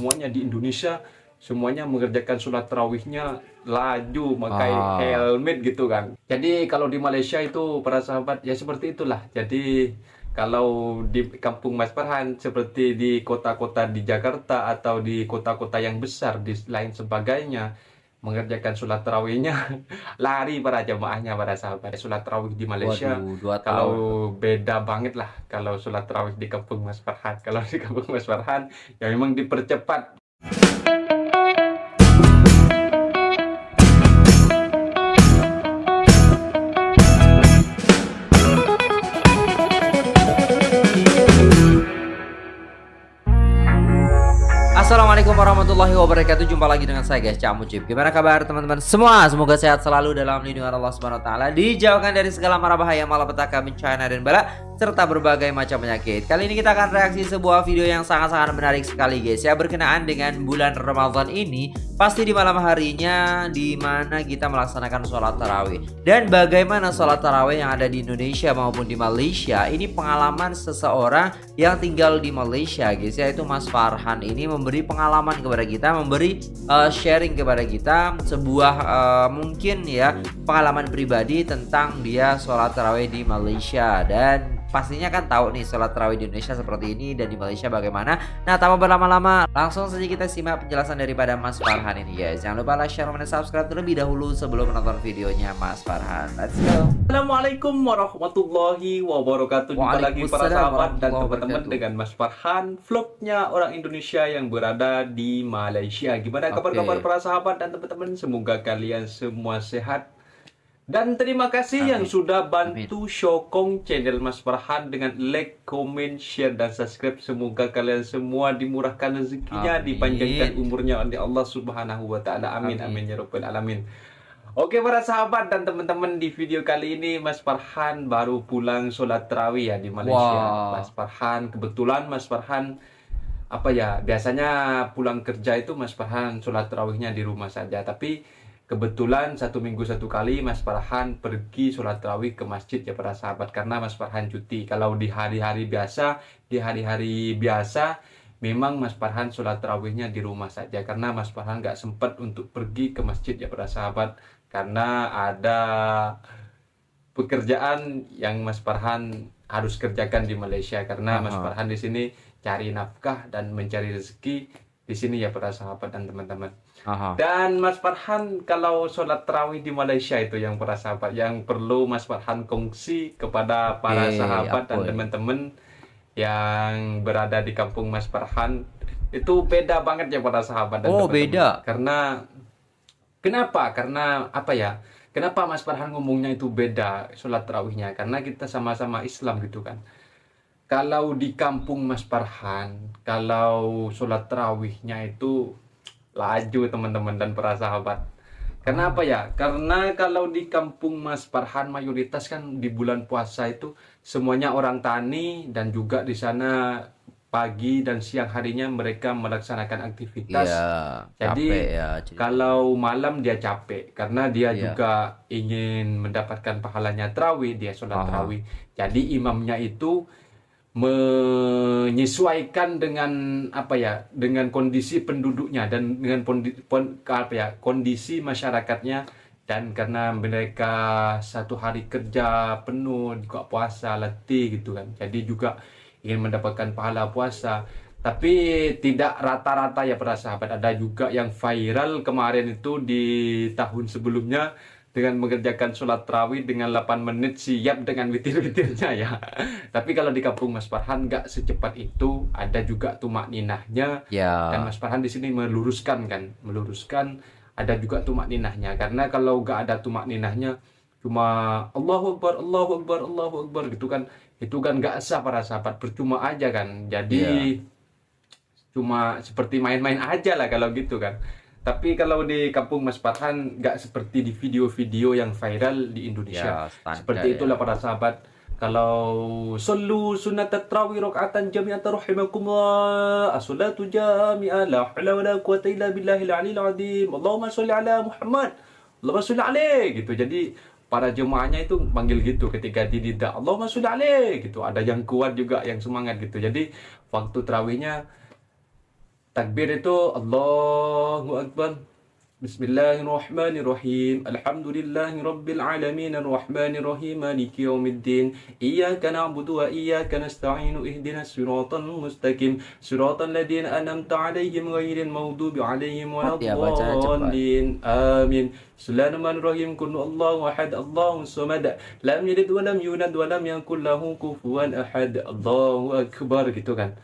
semuanya di Indonesia semuanya mengerjakan sholat terawihnya laju pakai ah. helmet gitu kan jadi kalau di Malaysia itu para sahabat ya seperti itulah jadi kalau di kampung Mas Farhan seperti di kota-kota di Jakarta atau di kota-kota yang besar di lain sebagainya mengerjakan sholat terawihnya lari para jamaahnya para sahabat sholat terawih di Malaysia Waduh, kalau beda banget lah kalau sholat terawih di kampung Mas Farhan kalau di kampung Mas Farhan ya memang dipercepat warahmatullahi wabarakatuh. Jumpa lagi dengan saya guys, Cak Mujib. Gimana kabar teman-teman semua? Semoga sehat selalu dalam lindungan Allah Subhanahu wa taala, dijauhkan dari segala mara bahaya, malapetaka, bencana dan bala serta berbagai macam penyakit. Kali ini kita akan reaksi sebuah video yang sangat-sangat menarik sekali guys ya berkenaan dengan bulan Ramadan ini pasti di malam harinya di mana kita melaksanakan sholat tarawih dan bagaimana sholat tarawih yang ada di Indonesia maupun di Malaysia ini pengalaman seseorang yang tinggal di Malaysia guys Itu Mas Farhan ini memberi pengalaman kepada kita memberi uh, sharing kepada kita sebuah uh, mungkin ya pengalaman pribadi tentang dia sholat tarawih di Malaysia dan pastinya kan tahu nih sholat terawih di Indonesia seperti ini dan di Malaysia bagaimana. Nah, tanpa berlama-lama, langsung saja kita simak penjelasan daripada Mas Farhan ini guys. Jangan lupa like, share, dan subscribe terlebih dahulu sebelum menonton videonya Mas Farhan. Let's go. Assalamualaikum warahmatullahi wabarakatuh. Jumpa lagi para sahabat dan teman-teman dengan Mas Farhan, vlognya orang Indonesia yang berada di Malaysia. Gimana kabar-kabar okay. para sahabat dan teman-teman? Semoga kalian semua sehat dan terima kasih Amin. yang sudah bantu Amin. Shokong channel Mas Farhan dengan like, comment, share, dan subscribe. Semoga kalian semua dimurahkan rezekinya, Amin. dipanjangkan umurnya oleh Allah Subhanahu wa taala. Amin. Amin. Amin ya rabbal alamin. Oke para sahabat dan teman-teman di video kali ini Mas Farhan baru pulang sholat terawih ya di Malaysia. Wow. Mas Farhan kebetulan Mas Farhan apa ya biasanya pulang kerja itu Mas Farhan sholat terawihnya di rumah saja tapi Kebetulan satu minggu satu kali Mas Farhan pergi sholat terawih ke masjid ya para sahabat karena Mas Farhan cuti. Kalau di hari-hari biasa, di hari-hari biasa memang Mas Farhan sholat terawihnya di rumah saja karena Mas Farhan nggak sempat untuk pergi ke masjid ya para sahabat karena ada pekerjaan yang Mas Farhan harus kerjakan di Malaysia karena Mas Farhan di sini cari nafkah dan mencari rezeki di sini ya para sahabat dan teman-teman. Dan Mas Farhan kalau sholat terawih di Malaysia itu yang para sahabat yang perlu Mas Farhan kongsi kepada para hey, sahabat dan teman-teman yang berada di kampung Mas Farhan itu beda banget ya para sahabat dan Oh teman Oh beda karena kenapa karena apa ya kenapa Mas Farhan ngomongnya itu beda sholat terawihnya karena kita sama-sama Islam gitu kan kalau di kampung Mas Farhan kalau sholat terawihnya itu laju teman-teman dan para sahabat Kenapa ya karena kalau di kampung Mas Farhan mayoritas kan di bulan puasa itu semuanya orang tani dan juga di sana pagi dan siang harinya mereka melaksanakan aktivitas. Iya, ya, Jadi ya, kalau malam dia capek karena dia ya. juga ingin mendapatkan pahalanya terawih, dia sholat terawih. Jadi imamnya itu menyesuaikan dengan apa ya dengan kondisi penduduknya dan dengan pondi, pon, apa ya kondisi masyarakatnya dan karena mereka satu hari kerja penuh juga puasa letih gitu kan jadi juga ingin mendapatkan pahala puasa tapi tidak rata-rata ya para sahabat ada juga yang viral kemarin itu di tahun sebelumnya dengan mengerjakan sholat terawih dengan 8 menit siap dengan witir-witirnya ya. Tapi kalau di kampung Mas Farhan nggak secepat itu, ada juga tumak ninahnya. Ya. Dan Mas Farhan di sini meluruskan kan, meluruskan ada juga tumak ninahnya. Karena kalau nggak ada tumak ninahnya, cuma Allahu Akbar, Allahu Akbar, Allahu Akbar gitu kan, itu kan nggak sah para sahabat, percuma aja kan. Jadi ya. cuma seperti main-main aja lah kalau gitu kan. Tapi kalau di kampung Mas Farhan nggak seperti di video-video yang viral di Indonesia. Ya, standar, seperti ya. itulah para sahabat. Kalau solu sunat tarawih rokatan jami'an rahimakumullah asolatu salatu jami'a la hawla wala quwata illa billahil alil adim Allahumma sholli ala Muhammad. Allahumma sholli gitu. Jadi para jemaahnya itu panggil gitu ketika dididak Allahumma sholli alaihi gitu. Ada yang kuat juga yang semangat gitu. Jadi waktu terawihnya Takbir itu Allahu Akbar. Bismillahirrahmanirrahim. Alhamdulillahi Rabbil alamin. Arrahmanirrahim. Maliki yawmiddin. Iyyaka na'budu wa iyyaka nasta'in. Ihdinas siratal mustaqim. Siratal ladzina an'amta 'alaihim ghairil maghdubi 'alaihim waladdallin. Amin. Bismillahirrahmanirrahim. Qul Allahu ahad. Allahu samad. Lam yalid wa lam yulad wa lam yakul lahu kufuwan ahad. Allahu akbar gitu kan.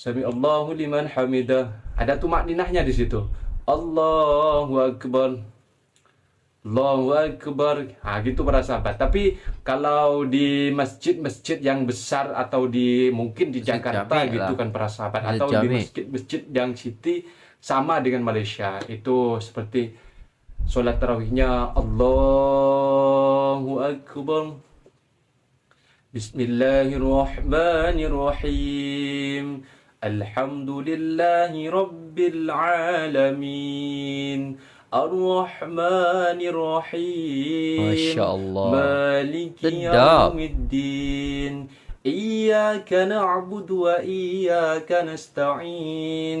Sami Allahu liman hamidah. Ada tumak dinahnya di situ. Allahu akbar. Allahu akbar. Ah gitu para sahabat. Tapi kalau di masjid-masjid yang besar atau di mungkin di masjid Jakarta Jami gitu lah. kan para sahabat atau Jami. di masjid-masjid yang city sama dengan Malaysia. Itu seperti solat tarawihnya Allahu akbar. Bismillahirrahmanirrahim. الحمد لله رب العالمين الرحمن الرحيم ما شاء الله مالك يوم الدين إياك نعبد وإياك نستعين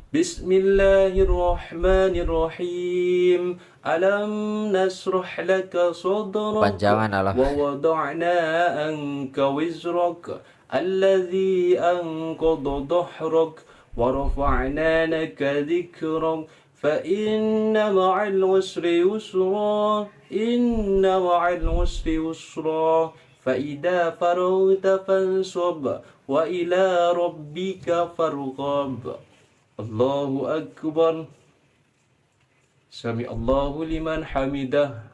بسم الله الرحمن الرحيم ألم نشرح لك صدرك ووضعنا عنك وزرك الذي أنقض ظهرك ورفعنا لك ذكرك فإن مع العسر يسرا إن مع العسر يسرا فإذا فرغت فانصب وإلى ربك فارغب Allahu Akbar Sami Allahu liman hamidah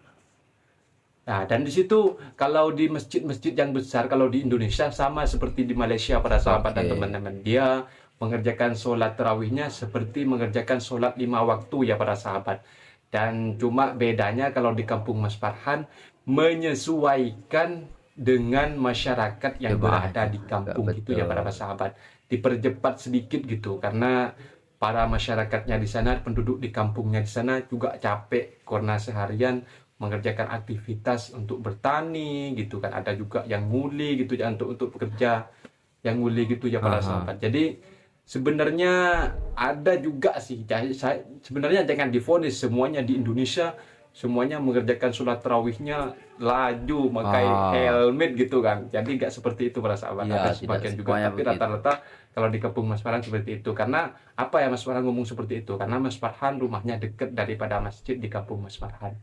Nah, dan di situ kalau di masjid-masjid yang besar kalau di Indonesia sama seperti di Malaysia para sahabat okay. dan teman-teman dia mengerjakan sholat terawihnya seperti mengerjakan sholat lima waktu ya para sahabat. Dan cuma bedanya kalau di kampung Mas Farhan menyesuaikan dengan masyarakat yang berada di kampung betul. gitu ya para sahabat. Dipercepat sedikit gitu karena para masyarakatnya di sana, penduduk di kampungnya di sana juga capek karena seharian mengerjakan aktivitas untuk bertani gitu kan. Ada juga yang nguli gitu ya untuk untuk pekerja yang nguli gitu ya pada sempat Jadi sebenarnya ada juga sih saya, sebenarnya jangan difonis semuanya di Indonesia semuanya mengerjakan sunat terawihnya laju pakai ah. helmet gitu kan jadi nggak seperti itu para sahabat ya, ada sebagian juga tapi rata-rata kalau di kampung Mas Farhan seperti itu karena apa ya Mas Farhan ngomong seperti itu karena Mas Farhan rumahnya dekat daripada masjid di kampung Mas Farhan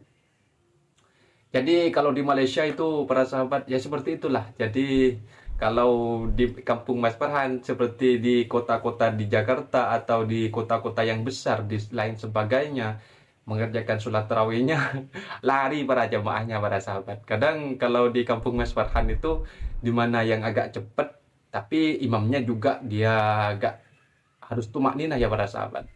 jadi kalau di Malaysia itu para sahabat ya seperti itulah jadi kalau di kampung Mas Farhan seperti di kota-kota di Jakarta atau di kota-kota yang besar di lain sebagainya mengerjakan sholat terawihnya lari para jamaahnya para sahabat kadang kalau di kampung Mas Farhan itu dimana yang agak cepat tapi imamnya juga dia agak harus tumak ninah ya para sahabat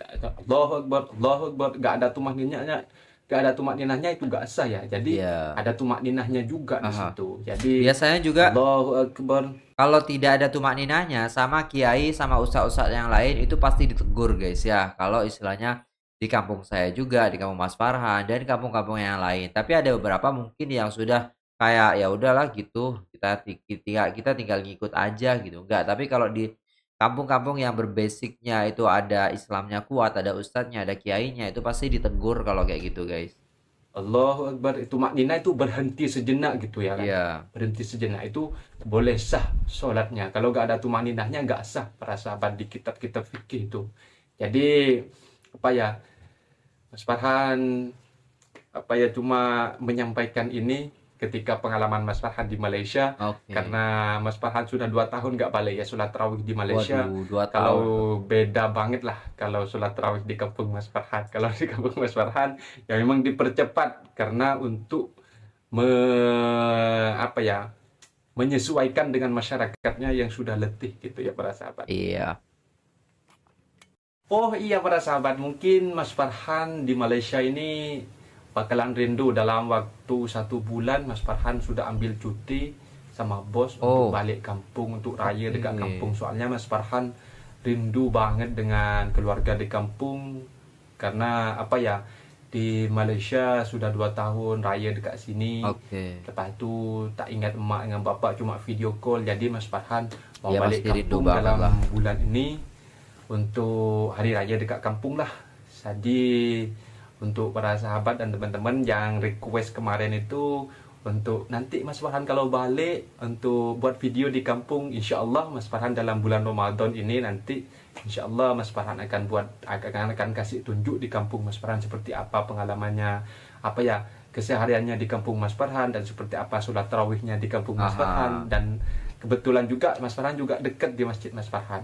Allahu Akbar Allahu Akbar gak ada tumak ninahnya gak ada tumak ninahnya itu gak sah ya jadi yeah. ada tumak ninahnya juga di situ jadi biasanya juga Allahu Akbar kalau tidak ada tumak ninahnya sama kiai sama ustaz-ustaz yang lain itu pasti ditegur guys ya kalau istilahnya di kampung saya juga, di kampung Mas Farhan dan kampung-kampung yang lain. Tapi ada beberapa mungkin yang sudah kayak ya udahlah gitu, kita tinggal kita tinggal ngikut aja gitu. Enggak, tapi kalau di kampung-kampung yang berbasicnya itu ada Islamnya kuat, ada ustadznya, ada kiainya, itu pasti ditegur kalau kayak gitu, guys. Allah Akbar itu maknina itu berhenti sejenak gitu ya kan? Yeah. Berhenti sejenak itu boleh sah sholatnya Kalau gak ada tumaninahnya gak sah para sahabat di kitab-kitab fikih itu. Jadi apa ya Mas Farhan apa ya cuma menyampaikan ini ketika pengalaman Mas Farhan di Malaysia okay. karena Mas Farhan sudah dua tahun nggak balik ya sholat rawih di Malaysia Waduh, dua kalau beda banget lah kalau sholat rawih di kampung Mas Farhan kalau di kampung Mas Farhan ya memang dipercepat karena untuk me, apa ya menyesuaikan dengan masyarakatnya yang sudah letih gitu ya para sahabat iya Oh iya para sahabat, mungkin Mas Farhan di Malaysia ini bakalan rindu dalam waktu satu bulan Mas Farhan sudah ambil cuti sama bos oh. untuk balik kampung untuk raya dekat kampung. Soalnya Mas Farhan rindu banget dengan keluarga di kampung karena apa ya di Malaysia sudah dua tahun raya dekat sini. Okay. Lepas itu tak ingat emak dengan bapak cuma video call. Jadi Mas Farhan mau ya, balik kampung dalam bulan ini untuk hari raya dekat kampung lah jadi untuk para sahabat dan teman-teman yang request kemarin itu untuk nanti Mas Farhan kalau balik untuk buat video di kampung Insya Allah Mas Farhan dalam bulan Ramadan ini nanti Insya Allah Mas Farhan akan buat akan akan kasih tunjuk di kampung Mas Farhan seperti apa pengalamannya apa ya kesehariannya di kampung Mas Farhan dan seperti apa sholat tarawihnya di kampung Mas Aha. Farhan dan kebetulan juga Mas Farhan juga dekat di masjid Mas Farhan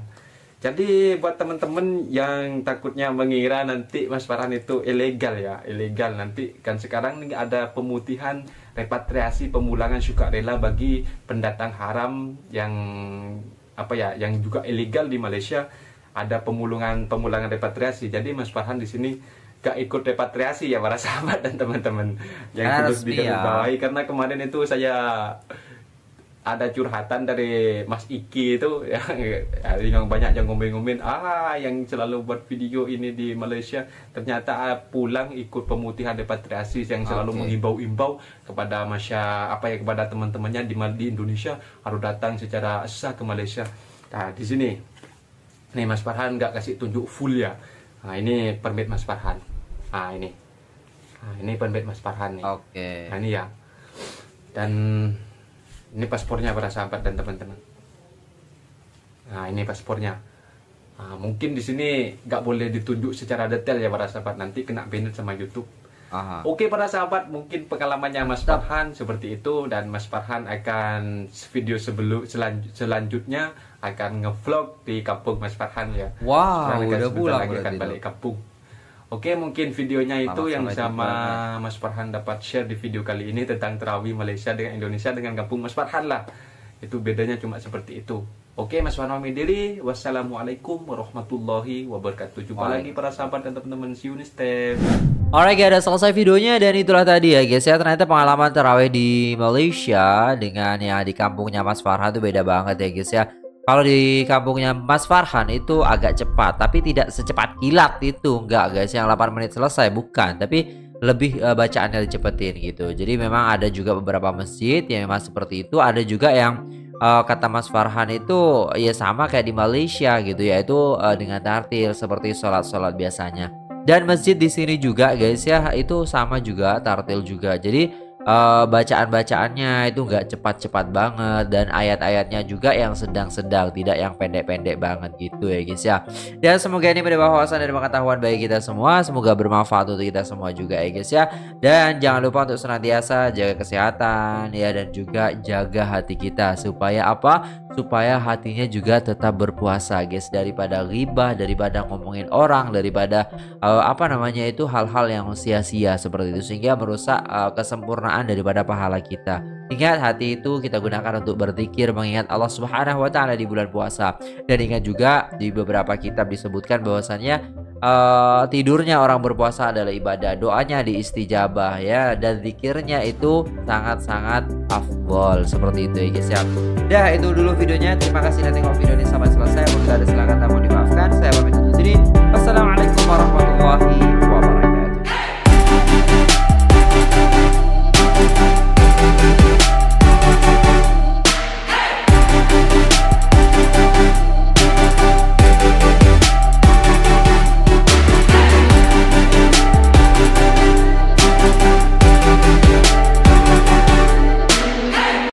jadi buat teman-teman yang takutnya mengira nanti Mas Farhan itu ilegal ya, ilegal nanti kan sekarang ini ada pemutihan repatriasi pemulangan sukarela bagi pendatang haram yang apa ya, yang juga ilegal di Malaysia ada pemulungan pemulangan repatriasi. Jadi Mas Farhan di sini gak ikut repatriasi ya para sahabat dan teman-teman yang harus digarisbawahi ya. karena kemarin itu saya ada curhatan dari Mas Iki itu ya, yang banyak yang ngomongin ah yang selalu buat video ini di Malaysia ternyata ah, pulang ikut pemutihan repatriasi yang selalu okay. mengimbau-imbau kepada masya apa ya kepada teman-temannya di di Indonesia harus datang secara sah ke Malaysia nah di sini nih Mas Farhan nggak kasih tunjuk full ya nah ini permit Mas Farhan ah ini nah, ini permit Mas Farhan nih oke okay. nah, ini ya dan ini paspornya para sahabat dan teman-teman. Nah, ini paspornya. Nah, mungkin di sini nggak boleh ditunjuk secara detail ya para sahabat. Nanti kena banned sama YouTube. Aha. Oke para sahabat, mungkin pengalamannya Mas Farhan seperti itu dan Mas Farhan akan video sebelum selanjutnya akan ngevlog di kampung Mas Farhan ya. Wow, Sekarang udah pulang akan balik kampung. Oke, mungkin videonya itu yang sama juga. Mas Farhan dapat share di video kali ini tentang terawih Malaysia dengan Indonesia dengan kampung Mas Farhan lah. Itu bedanya cuma seperti itu. Oke, Mas Farhan diri. Wassalamualaikum warahmatullahi wabarakatuh. Jumpa lagi para sahabat dan teman-teman si Unistep. Alright guys, ada selesai videonya dan itulah tadi ya guys ya ternyata pengalaman terawih di Malaysia dengan ya di kampungnya Mas Farhan itu beda banget ya guys ya kalau di kampungnya Mas Farhan itu agak cepat, tapi tidak secepat kilat itu, enggak guys. Yang 8 menit selesai bukan, tapi lebih uh, bacaannya dicepetin gitu. Jadi memang ada juga beberapa masjid yang memang seperti itu, ada juga yang uh, kata Mas Farhan itu ya sama kayak di Malaysia gitu, yaitu uh, dengan tartil seperti sholat-sholat biasanya. Dan masjid di sini juga guys ya, itu sama juga tartil juga. Jadi uh, bacaan-bacaannya itu nggak cepat-cepat banget dan ayat-ayatnya juga yang sedang-sedang tidak yang pendek-pendek banget gitu ya guys ya dan ya, semoga ini menambah wawasan dan pengetahuan bagi kita semua semoga bermanfaat untuk kita semua juga ya guys ya dan jangan lupa untuk senantiasa jaga kesehatan ya dan juga jaga hati kita supaya apa supaya hatinya juga tetap berpuasa guys daripada ribah daripada ngomongin orang daripada uh, apa namanya itu hal-hal yang sia-sia seperti itu sehingga merusak uh, kesempurnaan keutamaan daripada pahala kita. Ingat hati itu kita gunakan untuk berzikir mengingat Allah Subhanahu wa taala di bulan puasa. Dan ingat juga di beberapa kitab disebutkan bahwasanya uh, eh, tidurnya orang berpuasa adalah ibadah, doanya diistijabah ya dan zikirnya itu sangat-sangat afdol seperti itu ya guys ya. Dah itu dulu videonya. Terima kasih nanti tengok video ini sampai selesai. mudah ada salah kata